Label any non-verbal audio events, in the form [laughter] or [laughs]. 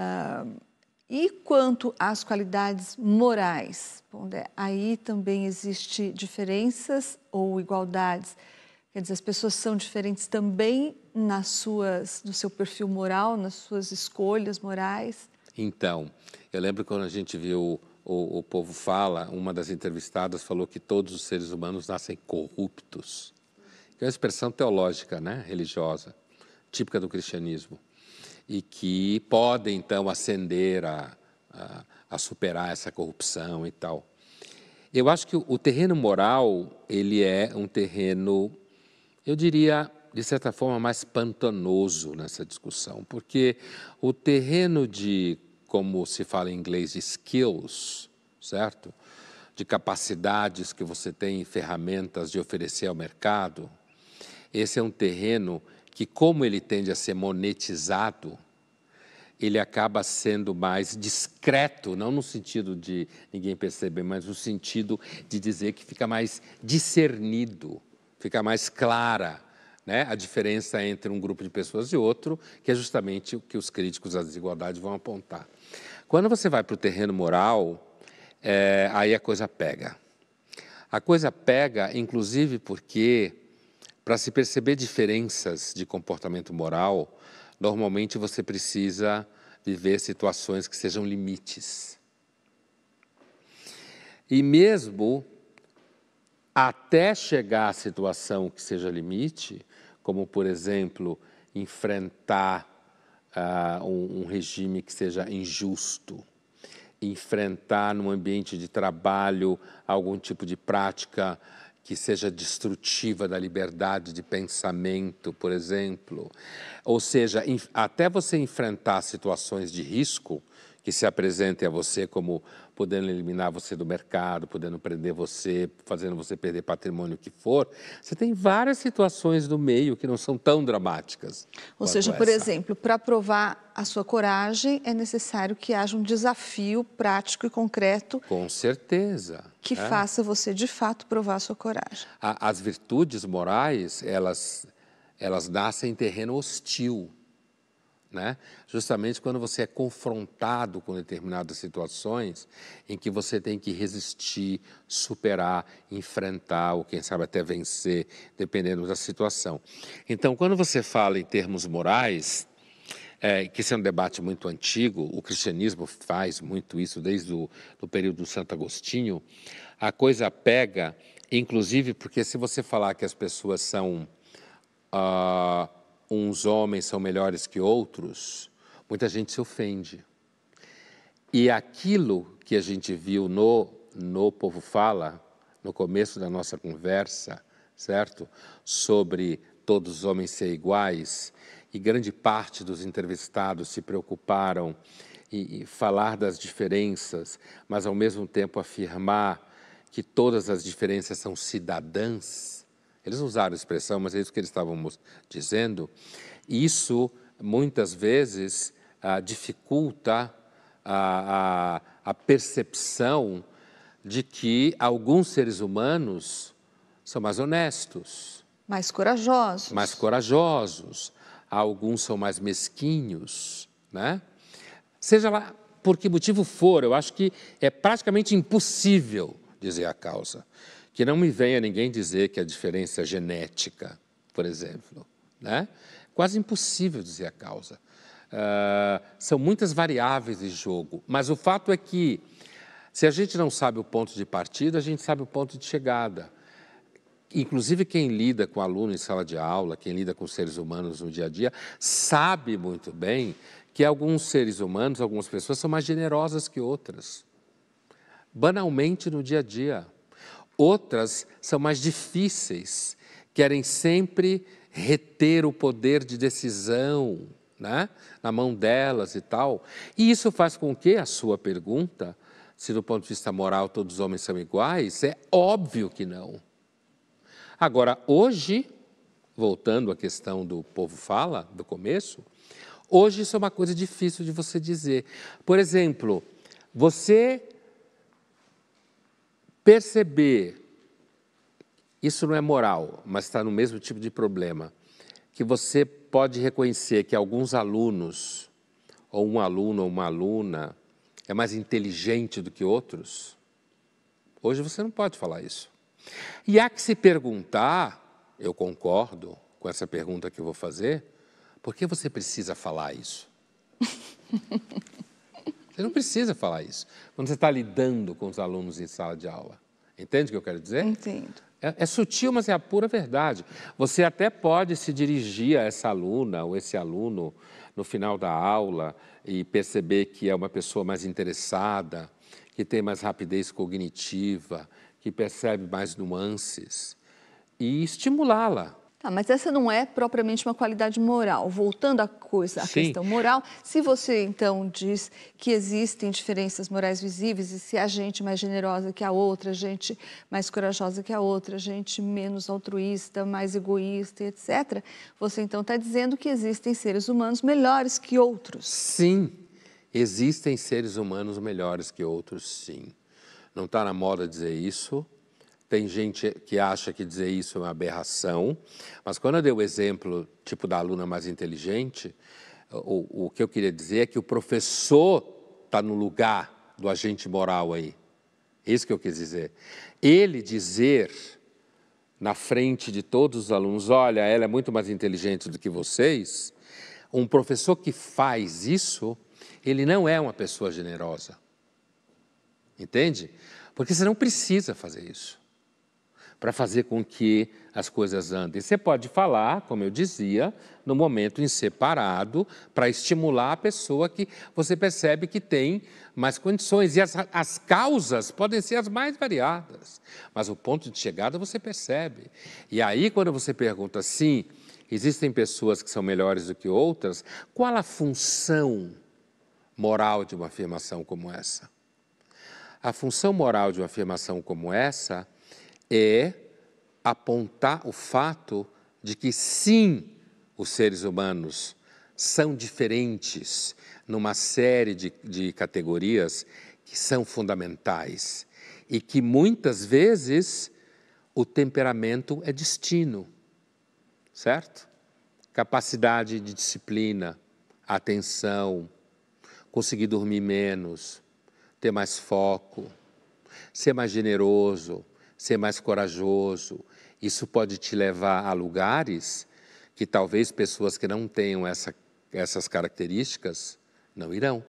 Ah, e quanto às qualidades morais, né, aí também existe diferenças ou igualdades. Quer dizer, as pessoas são diferentes também nas suas, no seu perfil moral, nas suas escolhas morais. Então, eu lembro quando a gente viu o, o Povo Fala, uma das entrevistadas falou que todos os seres humanos nascem corruptos. Que é uma expressão teológica, né? religiosa, típica do cristianismo e que podem, então, ascender a, a, a superar essa corrupção e tal. Eu acho que o, o terreno moral, ele é um terreno, eu diria, de certa forma, mais pantanoso nessa discussão, porque o terreno de, como se fala em inglês, skills, certo? De capacidades que você tem, ferramentas de oferecer ao mercado, esse é um terreno que, como ele tende a ser monetizado, ele acaba sendo mais discreto, não no sentido de ninguém perceber, mas no sentido de dizer que fica mais discernido, fica mais clara né, a diferença entre um grupo de pessoas e outro, que é justamente o que os críticos da desigualdade vão apontar. Quando você vai para o terreno moral, é, aí a coisa pega. A coisa pega, inclusive porque para se perceber diferenças de comportamento moral, normalmente você precisa viver situações que sejam limites. E mesmo até chegar à situação que seja limite, como por exemplo, enfrentar uh, um, um regime que seja injusto, enfrentar num ambiente de trabalho algum tipo de prática que seja destrutiva da liberdade de pensamento, por exemplo. Ou seja, até você enfrentar situações de risco, que se apresentem a você como podendo eliminar você do mercado, podendo prender você, fazendo você perder patrimônio o que for. Você tem várias situações no meio que não são tão dramáticas. Ou seja, essa. por exemplo, para provar a sua coragem é necessário que haja um desafio prático e concreto. Com certeza. Que é. faça você de fato provar a sua coragem. as virtudes morais, elas elas nascem em terreno hostil né? Justamente quando você é confrontado com determinadas situações em que você tem que resistir, superar, enfrentar ou quem sabe até vencer, dependendo da situação. Então, quando você fala em termos morais, é, que esse é um debate muito antigo, o cristianismo faz muito isso desde o do período do Santo Agostinho, a coisa pega, inclusive porque se você falar que as pessoas são uh, uns homens são melhores que outros, muita gente se ofende. E aquilo que a gente viu no, no Povo Fala, no começo da nossa conversa, certo? Sobre todos os homens ser iguais, e grande parte dos entrevistados se preocuparam em falar das diferenças, mas ao mesmo tempo afirmar que todas as diferenças são cidadãs, eles usaram a expressão, mas é isso que eles estavam dizendo. Isso, muitas vezes, ah, dificulta a, a, a percepção de que alguns seres humanos são mais honestos. Mais corajosos. Mais corajosos. Alguns são mais mesquinhos, né? Seja lá por que motivo for, eu acho que é praticamente impossível dizer a causa. Que não me venha ninguém dizer que a diferença é genética, por exemplo. Né? Quase impossível dizer a causa. Uh, são muitas variáveis de jogo, mas o fato é que se a gente não sabe o ponto de partida, a gente sabe o ponto de chegada. Inclusive, quem lida com aluno em sala de aula, quem lida com seres humanos no dia a dia, sabe muito bem que alguns seres humanos, algumas pessoas, são mais generosas que outras. Banalmente no dia a dia. Outras são mais difíceis, querem sempre reter o poder de decisão né, na mão delas e tal. E isso faz com que a sua pergunta, se do ponto de vista moral todos os homens são iguais, é óbvio que não. Agora, hoje, voltando à questão do povo fala, do começo, hoje isso é uma coisa difícil de você dizer. Por exemplo, você perceber, isso não é moral, mas está no mesmo tipo de problema, que você pode reconhecer que alguns alunos, ou um aluno ou uma aluna, é mais inteligente do que outros, hoje você não pode falar isso. E há que se perguntar, eu concordo com essa pergunta que eu vou fazer, por que você precisa falar isso? [laughs] Você não precisa falar isso quando você está lidando com os alunos em sala de aula. Entende o que eu quero dizer? Entendo. É, é, sutil, mas é a pura verdade. Você até pode se dirigir a essa aluna ou esse aluno no final da aula e perceber que é uma pessoa mais interessada, que tem mais rapidez cognitiva, que percebe mais nuances e estimulá-la Tá, mas essa não é propriamente uma qualidade moral. Voltando à coisa, à Sim. questão moral, se você então diz que existem diferenças morais visíveis e se há gente mais generosa que a outra, gente mais corajosa que a outra, gente menos altruísta, mais egoísta, etc., você então está dizendo que existem seres humanos melhores que outros. Sim, existem seres humanos melhores que outros, sim. Não está na moda dizer isso, tem gente que acha que dizer isso é uma aberração, mas quando eu dei o exemplo, tipo da aluna mais inteligente, o, o que eu queria dizer é que o professor está no lugar do agente moral aí. É isso que eu quis dizer. Ele dizer na frente de todos os alunos, olha, ela é muito mais inteligente do que vocês, um professor que faz isso, ele não é uma pessoa generosa. Entende? Porque você não precisa fazer isso para fazer com que as coisas andem. Você pode falar, como eu dizia, no momento em separado, para estimular a pessoa que você percebe que tem mais condições. E as, as causas podem ser as mais variadas, mas o ponto de chegada você percebe. E aí, quando você pergunta assim, existem pessoas que são melhores do que outras, qual a função moral de uma afirmação como essa? A função moral de uma afirmação como essa é apontar o fato de que sim, os seres humanos são diferentes numa série de, de categorias que são fundamentais e que muitas vezes o temperamento é destino, certo? Capacidade de disciplina, atenção, conseguir dormir menos, ter mais foco, ser mais generoso, ser mais corajoso. Isso pode te levar a lugares que talvez pessoas que não tenham essa, essas características não irão,